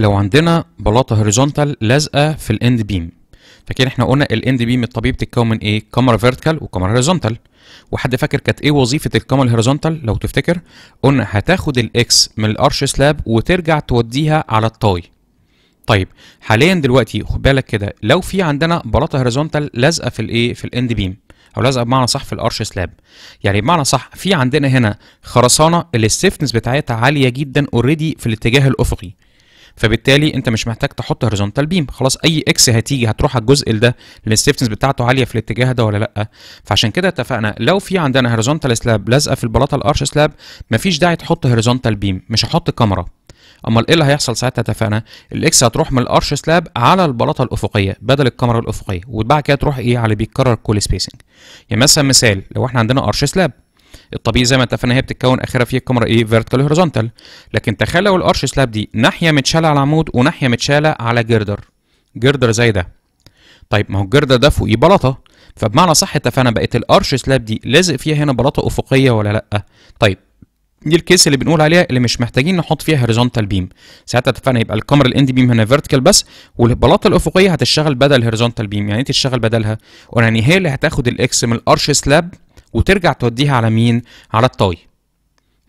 لو عندنا بلاطه هوريزونتال لازقه في الاند بيم فاكرين احنا قلنا الاند بيم الطبيعي بتتكون من ايه كاميرا فيرتيكال وكاميرا هوريزونتال وحد فاكر كانت ايه وظيفه الكاميرا الهوريزونتال لو تفتكر قلنا هتاخد الاكس من الارش سلاب وترجع توديها على الطاي طيب حاليا دلوقتي خد بالك كده لو في عندنا بلاطه هوريزونتال لازقه في الايه في الاند بيم او لازقه بمعنى صح في الارش سلاب يعني بمعنى صح في عندنا هنا خرسانه اللي بتاعتها عاليه جدا اوريدي في الاتجاه الافقي فبالتالي انت مش محتاج تحط هوريزونتال بيم خلاص اي اكس هتيجي هتروح على الجزء ده الستيفنس بتاعته عاليه في الاتجاه ده ولا لا فعشان كده اتفقنا لو في عندنا هوريزونتال سلاب لازقه في البلاطه الارش سلاب مفيش داعي تحط هوريزونتال بيم مش هحط كاميرا امال ايه اللي هيحصل ساعتها اتفقنا الاكس هتروح من الارش سلاب على البلاطه الافقيه بدل الكاميرا الافقيه وبعد كده تروح ايه على اللي بيتكرر كل سبيسنج يعني مثلا مثال لو احنا عندنا ارش سلاب الطبيعي زي ما اتفقنا هي بتتكون اخرها في الكاميرا ايه فيرتيكال هوريزونتال لكن تخيل لو الارش سلاب دي ناحيه متشاله على عمود وناحيه متشاله على جردر جردر زي ده طيب ما هو الجردر ده فوقيه بلاطه فبمعنى صح اتفقنا بقت الارش سلاب دي لازق فيها هنا بلاطه افقيه ولا لا طيب دي الكيس اللي بنقول عليها اللي مش محتاجين نحط فيها هوريزونتال بيم ساعتها اتفقنا يبقى الكاميرا الاند بيم هنا فيرتيكال بس والبلاطه الافقيه هتشتغل بدل هوريزونتال بيم يعني ايه تشتغل بدلها؟ يعني هي اللي هتاخد الاكس من الارش سلاب وترجع توديها على مين على الطاي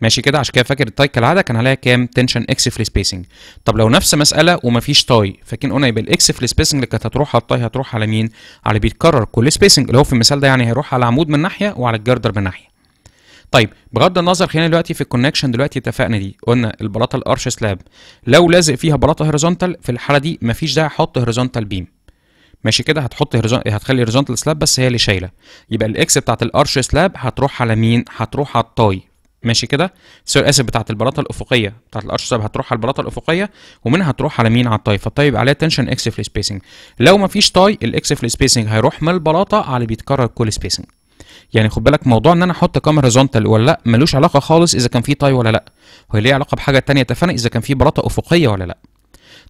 ماشي كده عشان كده فاكر التاي كالعاده كان عليها كام تنشن اكس فري سبيسنج طب لو نفس مساله ومفيش تاي فاكرين قلنا يبقى الاكس فري سبيسنج اللي كانت هتروح على التاي هتروح على مين على بيتكرر كل سبيسنج اللي هو في المثال ده يعني هيروح على عمود من ناحيه وعلى الجردر من ناحيه طيب بغض النظر خلينا دلوقتي في الكونكشن دلوقتي اتفقنا دي قلنا البلاطه الارش سلاب لو لازق فيها بلاطه هوريزونتال في الحاله دي مفيش داعي احط هوريزونتال بيم ماشي كده هتحط هرزون... هتخلي هوريزونتال سلاب بس هي اللي شايله يبقى الاكس بتاعت الارش سلاب هتروح على مين هتروح على الطاي ماشي كده سوري اسف بتاعت البلاطه الافقيه بتاعت الارش سلاب هتروح على البلاطه الافقيه ومنها هتروح على مين على الطاي فالطاي يبقى عليها تنشن اكس في السبيسنج لو مفيش طاي الاكس في السبيسنج هيروح من البلاطه على اللي بيتكرر كل سبيسنج يعني خد بالك موضوع ان انا احط كام هوريزونتال ولا لا ملوش علاقه خالص اذا كان في طاي ولا لا هو ليه علاقه بحاجه ثانيه تفنى اذا كان في بلاطه افقيه ولا لا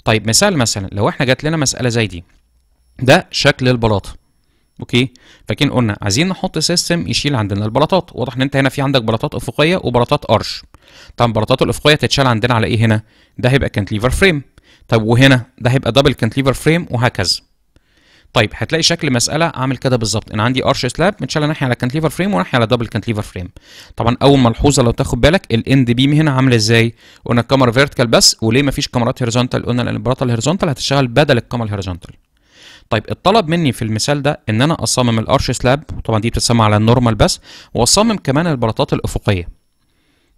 طيب مثال مثلا لو احنا جات لنا مساله زي دي ده شكل البلاطه اوكي فكين قلنا عايزين نحط سيستم يشيل عندنا البلاطات واضح ان انت هنا في عندك بلاطات افقيه وبلاطات ارش طب البلاطات الافقيه تتشال عندنا على ايه هنا ده هيبقى كانتليفر فريم طب وهنا ده هيبقى دبل كانتليفر فريم وهكذا طيب هتلاقي شكل مساله عامل كده بالظبط انا عندي ارش سلاب متشاله ناحيه على كانتليفر فريم وناحيه على دبل كانتليفر فريم طبعا اول ملحوظه لو تاخد بالك الاند بيم هنا عامل ازاي قلنا الكاميرا فيرتيكال بس وليه مفيش كاميرات هوريزونتال قلنا لان البلاطه الهوريزونتال هتشتغل بدل الكاميرا الهوريزونتال طيب اتطلب مني في المثال ده ان انا اصمم الارش سلاب طبعا دي بتتسمى على النورمال بس واصمم كمان البلاطات الافقيه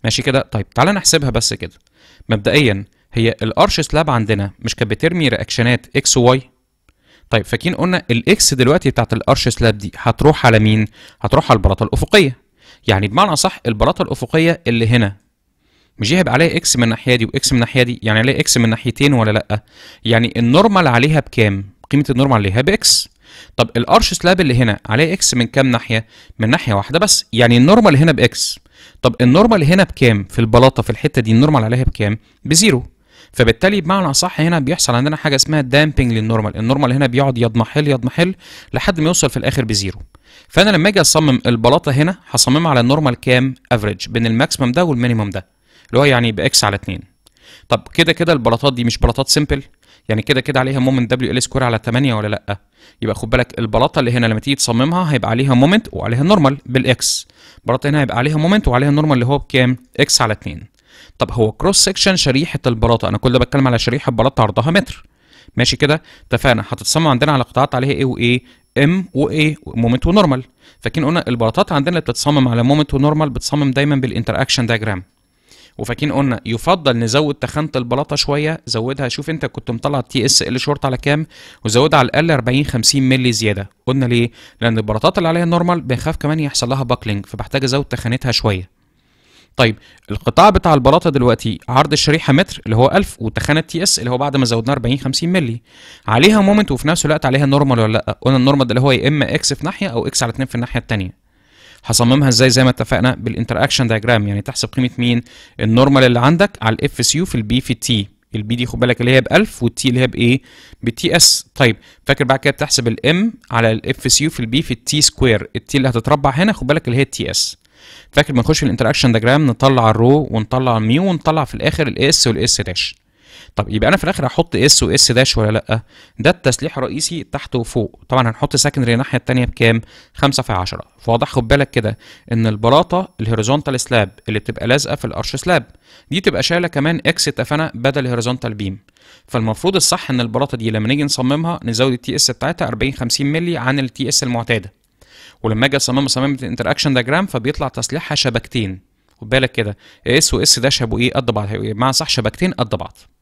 ماشي كده طيب تعالى نحسبها بس كده مبدئيا هي الارش سلاب عندنا مش كانت بترمي رياكشنات اكس واي طيب فاكرين قلنا الاكس دلوقتي بتاعت الارش سلاب دي هتروح على مين هتروح على البلاطه الافقيه يعني بمعنى صح البلاطه الافقيه اللي هنا مش هيبقى عليها اكس من الناحيه دي واكس من الناحيه دي يعني عليها اكس من ناحيتين ولا لا يعني النورمال عليها بكام قيمه النورمال اللي هي باكس طب الارش سلاب اللي هنا عليه اكس من كام ناحيه من ناحيه واحده بس يعني النورمال هنا باكس طب النورمال هنا بكام في البلاطه في الحته دي النورمال عليها بكام بزيرو فبالتالي بمعنى اصح هنا بيحصل عندنا حاجه اسمها دامبنج للنورمال النورمال هنا بيقعد يضمحل يضمحل لحد ما يوصل في الاخر بزيرو فانا لما اجي اصمم البلاطه هنا هصممها على النورمال كام افريج بين الماكسيمم ده والمينيمم ده اللي هو يعني باكس على 2 طب كده كده البلاطات دي مش بلاطات سيمبل يعني كده كده عليها مومنت دبليو ال سكوير على 8 ولا لا يبقى خد بالك البلاطه اللي هنا لما تيجي تصممها هيبقى عليها مومنت وعليها نورمال بالاكس البلاطه هنا هيبقى عليها مومنت وعليها نورمال اللي هو بكام اكس على 2 طب هو كروس سكشن شريحه البلاطه انا كل ده بتكلم على شريحه بلاطه عرضها متر ماشي كده اتفقنا هتتصمم عندنا على قطاعات عليها ايه وايه ام وايه مومنت ونورمال فاكرين قلنا البلاطات عندنا اللي بتتصمم على مومنت ونورمال بتصمم دايما بالانتر اكشن دايجرام وفاكين قلنا يفضل نزود تخانه البلاطه شويه زودها شوف انت كنت مطلع تي اس ال شورت على كام وزودها على الاقل 40 50 مللي زياده قلنا ليه لان البلاطات اللي عليها نورمال بنخاف كمان يحصل لها باكلينج فبحتاج ازود تخانتها شويه طيب القطاع بتاع البلاطه دلوقتي عرض الشريحه متر اللي هو 1000 والتخانه تي اس اللي هو بعد ما زودناه 40 50 مللي عليها مومنت وفي نفس الوقت عليها نورمال ولا لا قلنا النورمال ده اللي هو يا اما اكس في ناحيه او اكس على 2 في الناحيه الثانيه هصممها ازاي زي ما اتفقنا بالانتراكشن دايجرام يعني تحسب قيمه مين النورمال اللي عندك على الاف سي يو في البي في تي البي دي خد بالك اللي هي ب 1000 والتي اللي هي بايه؟ بتي اس طيب فاكر بعد كده بتحسب الام على الاف سي يو في البي في التي سكوير التي اللي هتتربع هنا خد بالك اللي هي التي اس فاكر بنخش في الانتراكشن دايجرام نطلع الرو ونطلع الميو ونطلع في الاخر الاس والاس داش طب يبقى انا في الاخر هحط اس واس داش ولا لا ده التسليح الرئيسي تحت وفوق طبعا هنحط سكندري الناحيه الثانيه بكام 5 في 10 فواضح خد بالك كده ان البلاطه الهوريزونتال سلاب اللي بتبقى لازقه في الارش سلاب دي تبقى شايله كمان اكس تفنى بدل هوريزونتال بيم فالمفروض الصح ان البلاطه دي لما نيجي نصممها نزود التي اس بتاعتها 40 50 مللي عن التي اس المعتاده ولما اجي اصمم صممت الانتراكشن دياجرام فبيطلع تسليحها شبكتين خد بالك كده اس واس داش هيبقوا ايه قد بعض إيه؟ مع صح شبكتين قد بعض